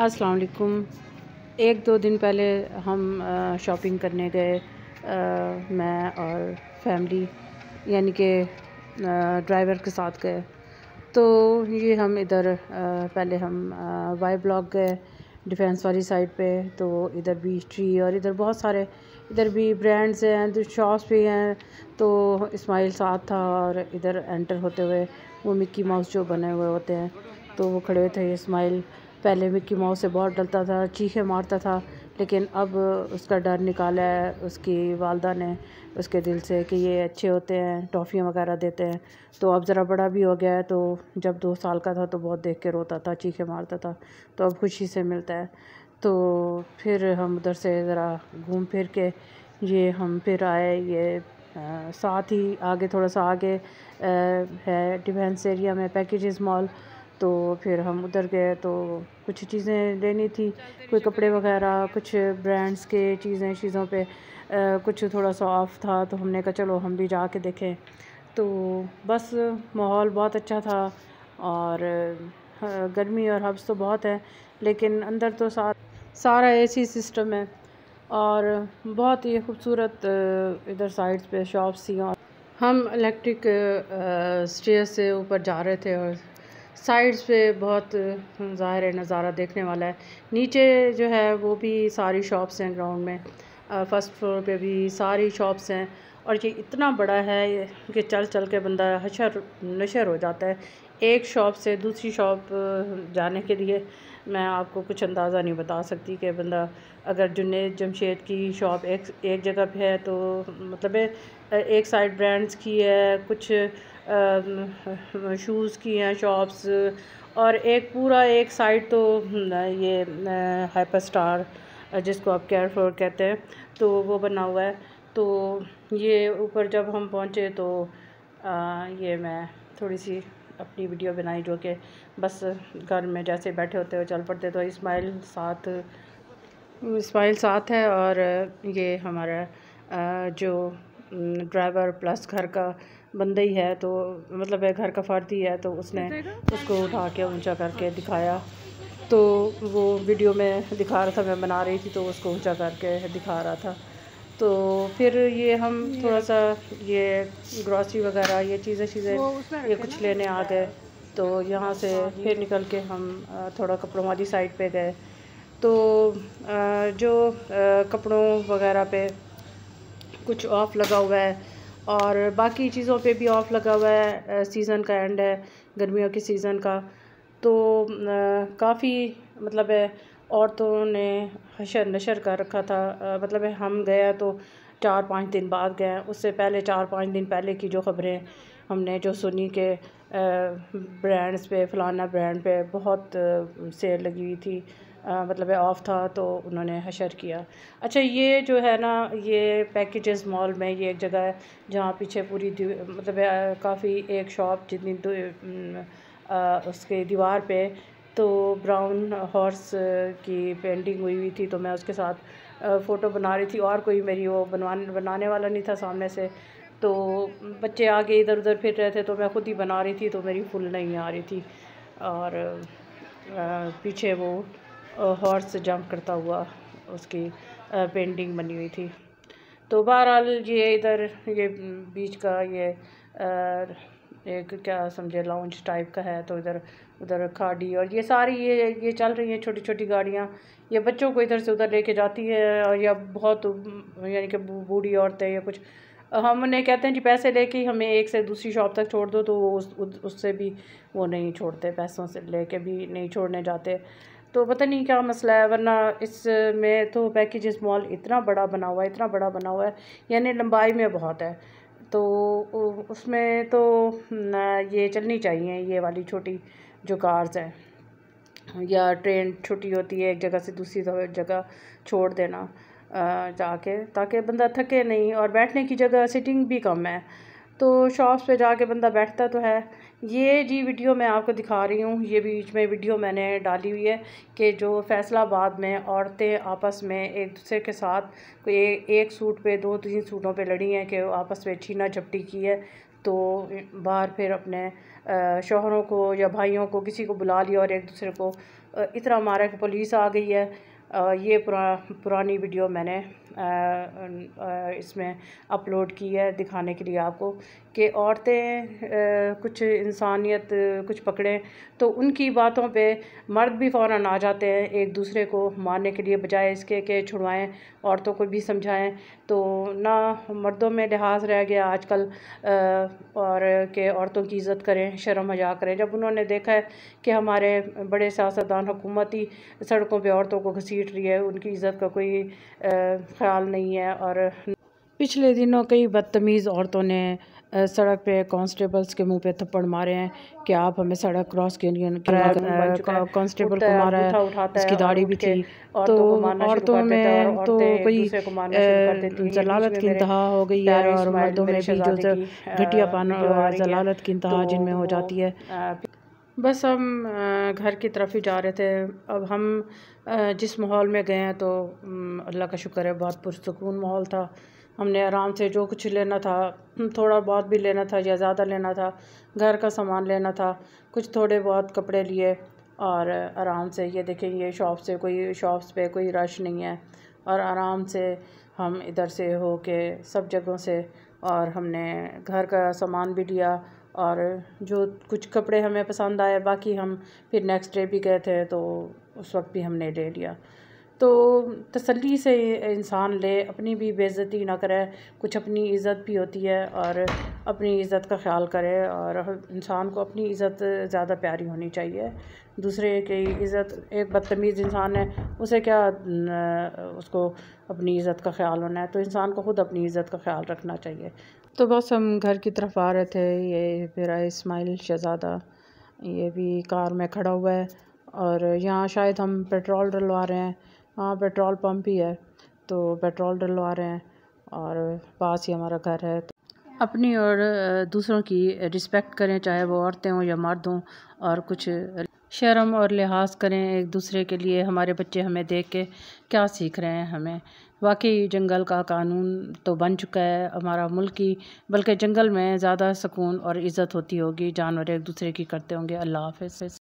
अस्सलाम वालेकुम एक दो दिन पहले हम शॉपिंग करने गए मैं और फैमिली यानी कि ड्राइवर के साथ गए तो ये हम इधर पहले हम वाई ब्लॉक गए डिफेंस वाली साइड पे तो इधर भी ट्री और इधर बहुत सारे इधर भी ब्रांड्स हैं तो शॉप्स भी हैं तो इस्माइल साथ था और इधर एंटर होते हुए वो मिक्की माउस जो बने हुए होते हैं तो वो खड़े हुए थे इस्माइल पहले मिक्की माउस से बहुत डरता था चीखे मारता था लेकिन अब उसका डर निकाला है उसकी वालदा ने उसके दिल से कि ये अच्छे होते हैं टॉफ़ियाँ वगैरह देते हैं तो अब ज़रा बड़ा भी हो गया है तो जब दो साल का था तो बहुत देख के रोता था चीखे मारता था तो अब खुशी से मिलता है तो फिर हम उधर से ज़रा घूम फिर के ये हम फिर आए ये आ, साथ ही आगे थोड़ा सा आगे आ, है डिफेंस एरिया में पैकेज मॉल तो फिर हम उधर गए तो कुछ चीज़ें लेनी थी कोई कपड़े वगैरह कुछ ब्रांड्स के चीज़ें चीज़ों पे आ, कुछ थोड़ा सा ऑफ था तो हमने कहा चलो हम भी जा के देखें तो बस माहौल बहुत अच्छा था और गर्मी और हब्स तो बहुत है लेकिन अंदर तो सार, सारा एसी सिस्टम है और बहुत ही खूबसूरत इधर साइड्स पे शॉप्स थी हम इलेक्ट्रिक स्टेयर से ऊपर जा रहे थे और साइड्स पे बहुत ज़ाहिर है नज़ारा देखने वाला है नीचे जो है वो भी सारी शॉप्स हैं ग्राउंड में फर्स्ट फ्लोर पे भी सारी शॉप्स हैं और ये इतना बड़ा है कि चल चल के बंदा हशर नशर हो जाता है एक शॉप से दूसरी शॉप जाने के लिए मैं आपको कुछ अंदाज़ा नहीं बता सकती कि बंदा अगर जुनेद जमशेद की शॉप एक एक जगह पे है तो मतलब एक साइड ब्रांड्स की है कुछ शूज़ की हैं शॉप्स और एक पूरा एक साइड तो हम्म, ये हाइपर स्टार जिसको आप केयर फ्लोर कहते हैं तो वो बना हुआ है तो ये ऊपर जब हम पहुँचे तो आ, ये मैं थोड़ी सी अपनी वीडियो बनाई जो कि बस घर में जैसे बैठे होते हो चल पड़ते तो इस्माइल साथ इस्माइल साथ है और ये हमारा जो ड्राइवर प्लस घर का बंदा ही है तो मतलब घर का फर्द ही है तो उसने उसको उठा के ऊंचा करके दिखाया तो वो वीडियो में दिखा रहा था मैं बना रही थी तो उसको ऊंचा करके दिखा रहा था तो फिर ये हम थोड़ा सा ये ग्रॉसरी वगैरह ये चीज़ें चीज़ें ये कुछ लेने आ गए तो यहाँ से हाँ, फिर तो निकल के हम थोड़ा कपड़ों वाली साइड पे गए तो जो कपड़ों वगैरह पे कुछ ऑफ़ लगा हुआ है और बाकी चीज़ों पे भी ऑफ़ लगा हुआ है सीज़न का एंड है गर्मियों के सीज़न का तो काफ़ी मतलब है औरतों ने हशर नशर कर रखा था मतलब हम गए तो चार पाँच दिन बाद गए उससे पहले चार पाँच दिन पहले की जो ख़बरें हमने जो सुनी के ब्रांड्स पे फलाना ब्रांड पे बहुत सेल लगी हुई थी आ, मतलब ऑफ़ था तो उन्होंने हशर किया अच्छा ये जो है ना ये पैकेजेस मॉल में ये एक जगह है जहाँ पीछे पूरी मतलब काफ़ी एक शॉप जितनी उसके दीवार पे तो ब्राउन हॉर्स की पेंटिंग हुई हुई थी तो मैं उसके साथ फ़ोटो बना रही थी और कोई मेरी वो बनवाने बनाने वाला नहीं था सामने से तो बच्चे आगे इधर उधर फिर रहे थे तो मैं खुद ही बना रही थी तो मेरी फुल नहीं आ रही थी और पीछे वो हॉर्स जंप करता हुआ उसकी पेंटिंग बनी हुई थी तो बहरहाल ये इधर ये बीच का ये एक क्या समझे लाउंज टाइप का है तो इधर उधर खाड़ी और ये सारी ये ये चल रही हैं छोटी छोटी गाड़ियाँ ये बच्चों को इधर से उधर लेके जाती है और या बहुत यानी कि बूढ़ी औरतें या कुछ हम उन्हें कहते हैं जी पैसे लेके हमें एक से दूसरी शॉप तक छोड़ दो तो वो उस, उससे भी वो नहीं छोड़ते पैसों से लेके भी नहीं छोड़ने जाते तो पता नहीं क्या मसला है वरना इसमें तो पैकेज मॉल इतना बड़ा बना हुआ है इतना बड़ा बना हुआ है यानी लंबाई में बहुत है तो उसमें तो ये चलनी चाहिए ये वाली छोटी जो कार्स हैं या ट्रेन छोटी होती है एक जगह से दूसरी जगह छोड़ देना जाके ताकि बंदा थके नहीं और बैठने की जगह सिटिंग भी कम है तो शॉप्स पे जाके बंदा बैठता तो है ये जी वीडियो मैं आपको दिखा रही हूँ ये बीच में वीडियो मैंने डाली हुई है कि जो फैसलाबाद में औरतें आपस में एक दूसरे के साथ कोई एक सूट पे दो तीन सूटों पे लड़ी हैं कि आपस में छीना झपटी की है तो बाहर फिर अपने शोहरों को या भाइयों को किसी को बुला लिया और एक दूसरे को इतना मारा कि पुलिस आ गई है ये पुरा, पुरानी वीडियो मैंने इसमें अपलोड की है दिखाने के लिए आपको कि औरतें कुछ इंसानियत कुछ पकड़ें तो उनकी बातों पे मर्द भी फ़ौर आ जाते हैं एक दूसरे को मारने के लिए बजाय इसके कि छुड़वाएँ औरतों को भी समझाएँ तो ना मर्दों में लिहाज रह गया आजकल और के औरतों की इज़्ज़त करें शर्म हजा करें जब उन्होंने देखा है कि हमारे बड़े सियासतदान हुकूमती सड़कों पर औरतों को घसीट रही है उनकी इज़्ज़त का कोई ख्याल नहीं है और पिछले दिनों कई बदतमीज़ औरतों ने सड़क पे कांस्टेबल्स के मुंह पे थप्पड़ मारे हैं कि आप हमें सड़क क्रॉस क्यों नहीं कांस्टेबल को मारा है उसकी दाढ़ी भी थी तो औरतों में तो कोई जलालत की इंतहा हो गई है और मर्दों में भी जो घटिया पान जलालत की इंतहा तो जिनमें हो जाती है बस हम घर की तरफ ही जा रहे थे अब हम जिस माहौल में गए हैं तो अल्लाह का शुक्र है बहुत पुरसकून माहौल था हमने आराम से जो कुछ लेना था थोड़ा बहुत भी लेना था या ज़्यादा लेना था घर का सामान लेना था कुछ थोड़े बहुत कपड़े लिए और आराम से ये देखें ये शॉप से कोई शॉप्स पे कोई रश नहीं है और आराम से हम इधर से हो के सब जगहों से और हमने घर का सामान भी लिया और जो कुछ कपड़े हमें पसंद आए बाकी हम फिर नेक्स्ट डे भी गए थे तो उस वक्त भी हमने ले लिया तो तसल्ली से इंसान ले अपनी भी बेज़ती ना करे कुछ अपनी इज़्ज़त भी होती है और अपनी इज़्ज़त का ख्याल करे और इंसान को अपनी इज़्ज़त ज़्यादा प्यारी होनी चाहिए दूसरे की इज़्ज़त एक बदतमीज़ इंसान है उसे क्या उसको अपनी इज़्ज़त का ख्याल होना है तो इंसान को ख़ुद अपनी इज़्ज़त का ख्याल रखना चाहिए तो बस हम घर की तरफ आ रहे थे ये मेरा इस्माइल शहज़ादा ये भी कार में खड़ा हुआ है और यहाँ शायद हम पेट्रोल डलवा रहे हैं हाँ पेट्रोल पंप ही है तो पेट्रोल डलवा रहे हैं और पास ही हमारा घर है अपनी और दूसरों की रिस्पेक्ट करें चाहे वो औरतें हों या मर्द हों और कुछ शर्म और लिहाज करें एक दूसरे के लिए हमारे बच्चे हमें देख के क्या सीख रहे हैं हमें वाकई जंगल का कानून तो बन चुका है हमारा मुल्क ही बल्कि जंगल में ज़्यादा सुकून और इज़्ज़त होती होगी जानवर एक दूसरे की करते होंगे अल्लाह हाफ